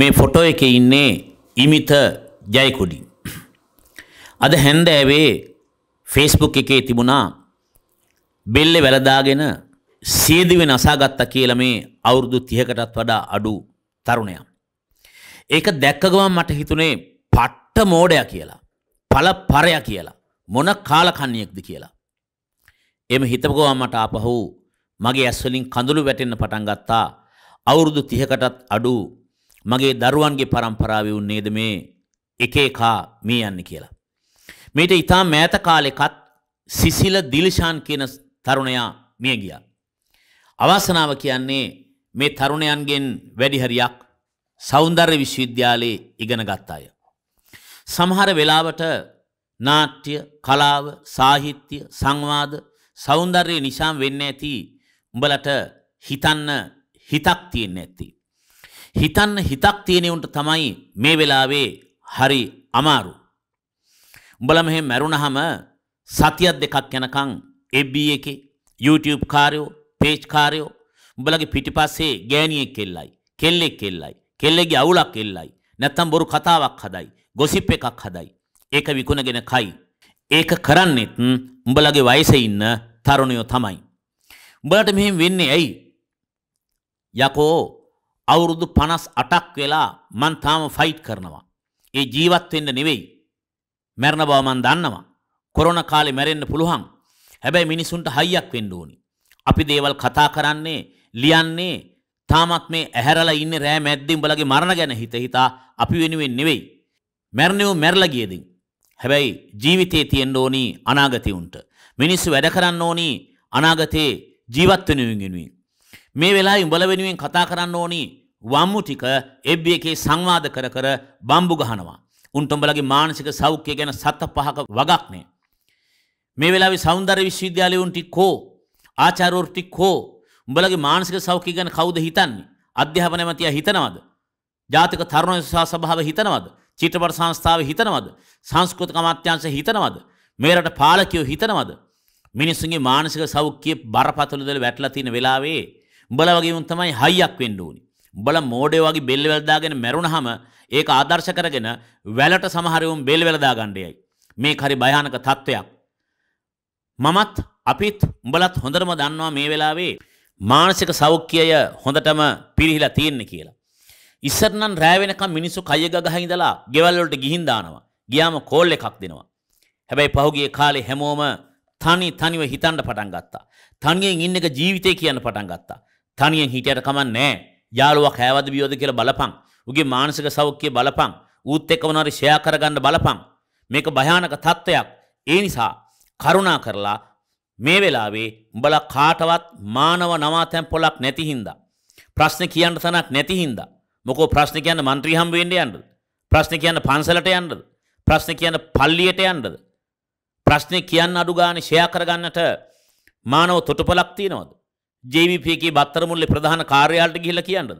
මේ ෆොටෝ එකේ ඉන්නේ ඉමිත ජයකොඩි. අද හැන්දෑවේ ෆේස්බුක් එකේ තිබුණා බෙල්ලේ වැළදාගෙන සියදිවෙ නසාගත්තා කියලා මේ අවුරුදු 30කටත් වඩා අඩු තරුණයා. ඒක දැක්ක ගමන් මට හිතුනේ පට්ට මෝඩයා කියලා. පළ පරයා කියලා. මොන කාලකන්ණියෙක්ද කියලා. එම හිතපු මට ආපහු මගේ ඇස්වලින් කඳුළු වැටෙන්න පටන් ගත්තා. අවුරුදු 30කටත් අඩු මගේ දරුවන්ගේ පරම්පරාව වුන් නේද මේ එක එකා මේ යන්න කියලා. මේට ඉතා මෑත කාලෙකත් සිසිල දිලිශාන් කියන තරුණයා මිය ගියා. අවාසනාව කියන්නේ මේ තරුණයන්ගෙන් වැඩිහරියක් සෞන්දර්ය විශ්වවිද්‍යාලයේ ඉගෙන ගත් අය. සමහර වෙලාවට නාට්‍ය, කලාව, සාහිත්‍ය, සංවාද, සෞන්දර්ය නිසාම වෙන්න ඇති උඹලට හිතන්න හිතක් තියෙන්න ඇති. හිතන්න හිතක් තියෙනවුන්ට තමයි මේ වෙලාවේ හරි අමාරු. උඹල මෙහෙ මැරුණහම සතියක් දෙකක් යනකම් FB එකේ YouTube කාර්යෝ, page කාර්යෝ උඹලගේ පිටිපස්සේ ගෑණියෙක් කෙල්ලයි, කෙල්ලෙක් කෙල්ලයි, කෙල්ලෙක්ගේ අවුලක් කෙල්ලයි. නැත්තම් බොරු කතාවක් හදයි, gossip එකක් හදයි. ඒක විකුණගෙන කයි. ඒක කරන්නෙත් උඹලගේ වයසේ ඉන්න තරුණයෝ තමයි. උඹලට මෙහෙම වෙන්නේ ඇයි? යකෝ අවුරුදු 58ක් වෙලා මං තාම ෆයිට් කරනවා. ඒ ජීවත් වෙන්න නෙවෙයි. මැරෙන බව මං දන්නවා. කොරෝනා කාලේ මැරෙන්න පුළුවන්. හැබැයි මිනිසුන්ට හයියක් වෙන්න ඕනි. අපි දේවල් කතා කරන්නේ, ලියන්නේ තාමත් මේ ඇහැරලා ඉන්නේ රෑ මැද්දේ උඹලගේ මරණ ගැන හිත හිතා අපි වෙනුවෙන් නෙවෙයි. මැරණියෝ මැරලා ගියදින්. හැබැයි ජීවිතේ තියෙන්න ඕනි අනාගතේ උන්ට. මිනිස්සු වැඩ කරන්න ඕනි අනාගතේ ජීවත් වෙනුවෙන් මේ වෙලා උඹල වෙනුවෙන් කතා කරන්න ඕනි වම්මු ටික එබ් එකේ සංවාද කර කර බම්බු ගහනවා. උන්ට උඹලගේ මානසික සෞඛ්‍ය ගැන සත පහක වගක් නෑ. මේ වෙලාවේ සෞන්දර්ය විශ්වවිද්‍යාලය උන් ටිකෝ ආචාර්යවරු ටිකෝ උඹලගේ මානසික සෞඛ්‍ය ගැන කවුද හිතන්නේ? අධ්‍යාපන ඇමතියා හිතනවද? ජාතික තරුණ සභාව හිතනවද? චිත්‍රපට සංස්ථාව හිතනවද? සංස්කෘතික අමාත්‍යාංශය හිතනවද? මේරට පාලකයෝ හිතනවද? මිනිස්සුන්ගේ මානසික සෞඛ්‍ය බරපතල දෙල වැටලා තියෙන වෙලාවේ උඹල වගේම තමයි හයියක් වෙන්න ඕනි. උඹල මෝඩය වගේ බෙල්ල වැලදාගෙන මැරුණාම ඒක ආදර්ශ කරගෙන වැලට සමහරවම් බෙල්ල වැලදා ගන්නයයි. මේක හරි භයානක තත්වයක්. මමත් අපිත් උඹලත් හොඳටම දන්නවා මේ වෙලාවේ මානසික සෞඛ්‍යය හොඳටම පිරිහිලා තියෙන්නේ කියලා. ඉස්සර නම් රෑ වෙනකම් මිනිස්සු කය ගගහ ඉඳලා ගෙවල් වලට ගිහින් දානවා. ගියාම කෝල් එකක් දෙනවා. හැබැයි පහුගිය කාලේ හැමෝම තනි තනිව හිතන්න පටන් ගත්තා. තනියෙන් ඉන්න එක ජීවිතේ කියන්න පටන් ගත්තා. තනියෙන් හිටියට කමක් නැහැ. යාළුවා කෑවද බියවද කියලා බලපන්. උගේ මානසික සෞඛ්‍යය බලපන්. ඌත් එක්ක මොනවාරි ෂෙයා කරගන්න බලපන්. මේක භයානක තත්ත්වයක්. ඒ නිසා කරුණා කරලා මේ වෙලාවේ උඹලා කාටවත් මානව නවාතැන් පොලක් නැති හින්දා ප්‍රශ්න කියන්න තනක් නැති හින්දා මොකෝ ප්‍රශ්න කියන්න മന്ത്രി හම්බ වෙන්න යන්නද ප්‍රශ්න කියන්න පන්සලට යන්නද ප්‍රශ්න කියන්න පල්ලියට යන්නද ප්‍රශ්න කියන්න අඩු ගානේ ෂෙයා කරගන්නට මානව තොටුපළක් තියනවද ජවිපේ බත්තරමුල්ලි ප්‍රධාන කාර්යාලට ගිහිල කියන්නද.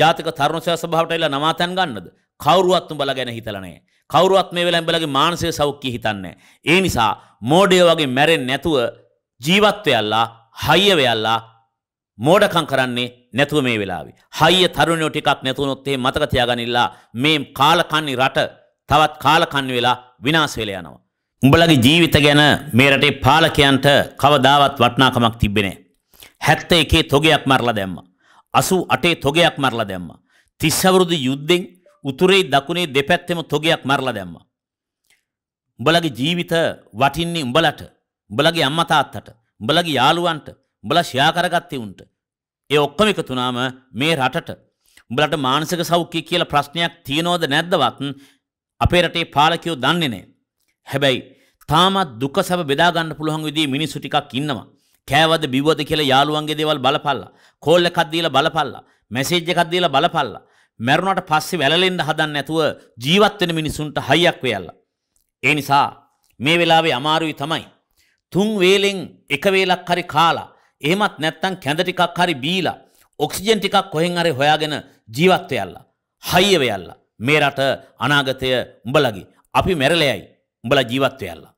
ජාතික තරුණසය සභාවටයිලා නමාතැන් ගන්නද. කවරුවත්තු බල ගැන හිතලනේ. කවරුවත් මේ වෙලැම්බලගේ මානසය සෞඛ්‍ය හිතන්නේ. ඒ නිසා මෝඩය වගේ මැරෙන් නැතුව ජීවත්වයල්ලා හයියවයල්ලා මෝඩකං කරන්නේ නැතුව මේ වෙලාවි. හයිය තරුණයෝ ටිකක් නැතුවනොත්තේ මතකතියාගනිල්ලා මේ කාලකන්නේ රට තවත් කාලකන්න වෙලා විනාස් වෙලා යනවා. උඹලගේ ජීවිත ගැන මේ රටේ පාලකයන්ට කවදාවත් වටනාකමක් තිබෙනේ. හැත්ත එකේ තොගයක් මරලා දැම්ම. අසු අටේ තොගයක් මරලා දැම්ම. තිස්සවුරුදු යුද්ධෙන් උතුරේ දකුණේ දෙපැත්තෙම තොගයක් මරලා දැම්ම. උඹලගේ ජීවිත වටින්නේ උඹලට උඹලගේ අම්මා තාත්තට උඹලගේ යාළුවන්ට උඹලා ෂෙයා කරගත්තේ උන්ට ඒ ඔක්කොම එකතුනාම මේ රටට උඹලට මානසික සෞඛ්‍ය කියලා ප්‍රශ්නයක් තියනවද නැද්දවත් අපේ රටේ පාලකයෝ දන්නේ නැහැ හැබැයි තාමත් දුක සැප බෙදා ගන්න පුළුවන් විදිහේ මිනිස්සු ටිකක් ඉන්නවා කෑවද බිව්වද කියලා යාළුවන්ගේ දේවල් බලපල්ලා. කෝල් එකක් දීලා බලපල්ලා. මැසේජ් එකක් දීලා බලපල්ලා. මැරුණට පස්සේ වැළලෙන්න හදන්නේ නැතුව ජීවත් වෙන මිනිසුන්ට හයියක් වෙයල්ලා. ඒ නිසා මේ වෙලාවේ අමාරුයි තමයි. තුන් වේලෙන් එක වේලක් හරි කාලා එහෙමත් නැත්තම් කැඳ ටිකක් හරි බීලා ඔක්සිජන් ටිකක් කොහෙන් හරි හොයාගෙන ජීවත් වෙයල්ලා. හයිය වෙයල්ලා. මේ රට අනාගතය උඹලගේ. අපි මැරලෙයි. උඹලා ජීවත් වෙයල්ලා.